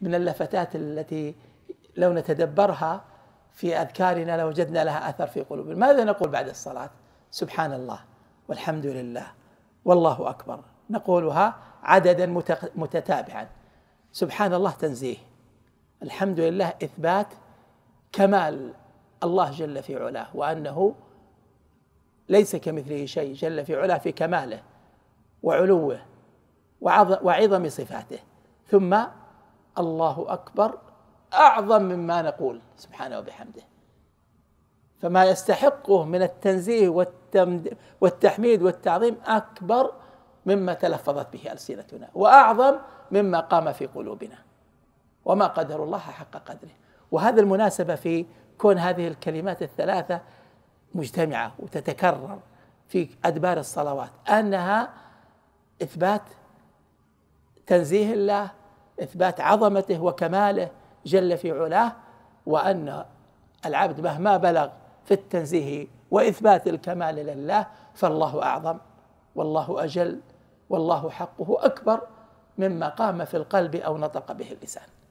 من اللفتات التي لو نتدبرها في أذكارنا لوجدنا لها أثر في قلوبنا ماذا نقول بعد الصلاة سبحان الله والحمد لله والله أكبر نقولها عددا متتابعا سبحان الله تنزيه الحمد لله إثبات كمال الله جل في علاه وأنه ليس كمثله شيء جل في علاه في كماله وعلوه وعظم صفاته ثم الله اكبر اعظم مما نقول سبحانه وبحمده فما يستحقه من التنزيه والتحميد والتعظيم اكبر مما تلفظت به السنتنا واعظم مما قام في قلوبنا وما قدر الله حق قدره وهذا المناسبه في كون هذه الكلمات الثلاثه مجتمعه وتتكرر في ادبار الصلوات انها اثبات تنزيه الله اثبات عظمته وكماله جل في علاه وان العبد مهما بلغ في التنزيه واثبات الكمال لله فالله اعظم والله اجل والله حقه اكبر مما قام في القلب او نطق به اللسان